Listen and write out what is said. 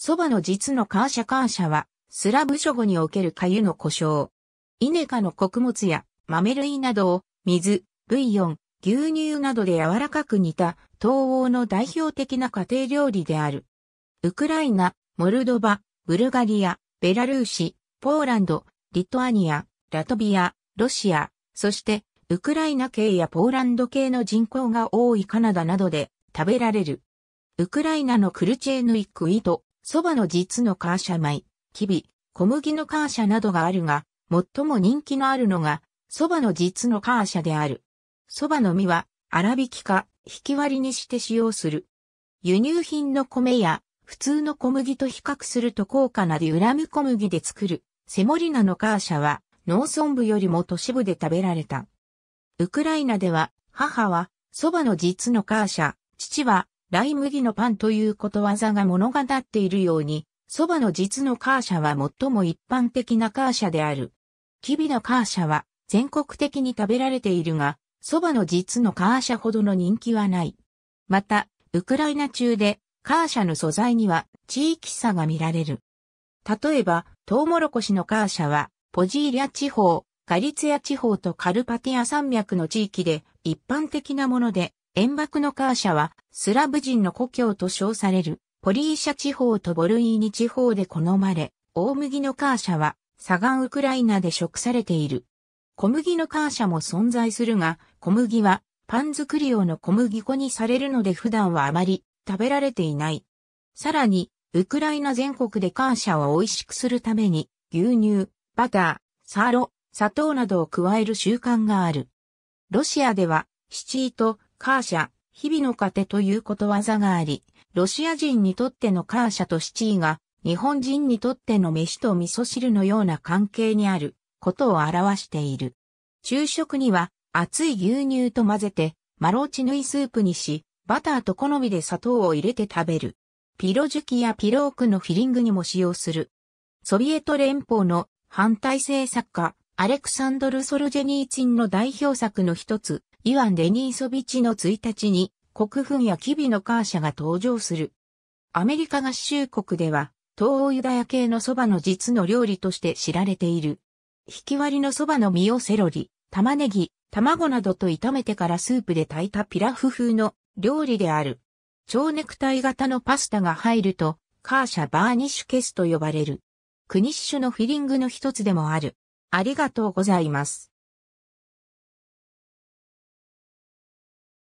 蕎麦の実のカーシャカーシャは、スラブ諸語における粥の故障。イネ科の穀物や豆類などを水、ブイヨン、牛乳などで柔らかく煮た東欧の代表的な家庭料理である。ウクライナ、モルドバ、ブルガリア、ベラルーシ、ポーランド、リトアニア、ラトビア、ロシア、そしてウクライナ系やポーランド系の人口が多いカナダなどで食べられる。ウクライナのクルチェーヌイクイト、蕎麦の実のカーシャ米、キビ、小麦のカーシャなどがあるが、最も人気のあるのが、蕎麦の実のカーシャである。蕎麦の実は、粗挽きか、引き割りにして使用する。輸入品の米や、普通の小麦と比較すると高価なデュラム小麦で作る、セモリナのカーシャは、農村部よりも都市部で食べられた。ウクライナでは、母は、蕎麦の実のカーシャ、父は、ライ麦のパンということわざが物語っているように、蕎麦の実のカーシャは最も一般的なカーシャである。キビのカーシャは全国的に食べられているが、蕎麦の実のカーシャほどの人気はない。また、ウクライナ中でカーシャの素材には地域差が見られる。例えば、トウモロコシのカーシャは、ポジーリャ地方、ガリツヤ地方とカルパティア山脈の地域で一般的なもので、円幕のカーシャは、スラブ人の故郷と称される、ポリーシャ地方とボルイーニ地方で好まれ、大麦のカーシャは、サガンウクライナで食されている。小麦のカーシャも存在するが、小麦は、パン作り用の小麦粉にされるので普段はあまり食べられていない。さらに、ウクライナ全国でカーシャを美味しくするために、牛乳、バター、サーロ、砂糖などを加える習慣がある。ロシアでは、シチーカーシャ、日々の糧ということわざがあり、ロシア人にとってのカーシャとシチーが、日本人にとっての飯と味噌汁のような関係にあることを表している。昼食には熱い牛乳と混ぜて、マロチヌイスープにし、バターと好みで砂糖を入れて食べる。ピロジュキやピロークのフィリングにも使用する。ソビエト連邦の反対政作家、アレクサンドル・ソルジェニーチンの代表作の一つ、イワン・デニーソビチの1日に、国墳やキビのカーシャが登場する。アメリカ合衆国では、東欧ユダヤ系の蕎麦の実の料理として知られている。ひき割りの蕎麦の実をセロリ、玉ねぎ、卵などと炒めてからスープで炊いたピラフ風の料理である。蝶ネクタイ型のパスタが入ると、カーシャバーニッシュケスと呼ばれる。クニッシュのフィリングの一つでもある。ありがとうございます。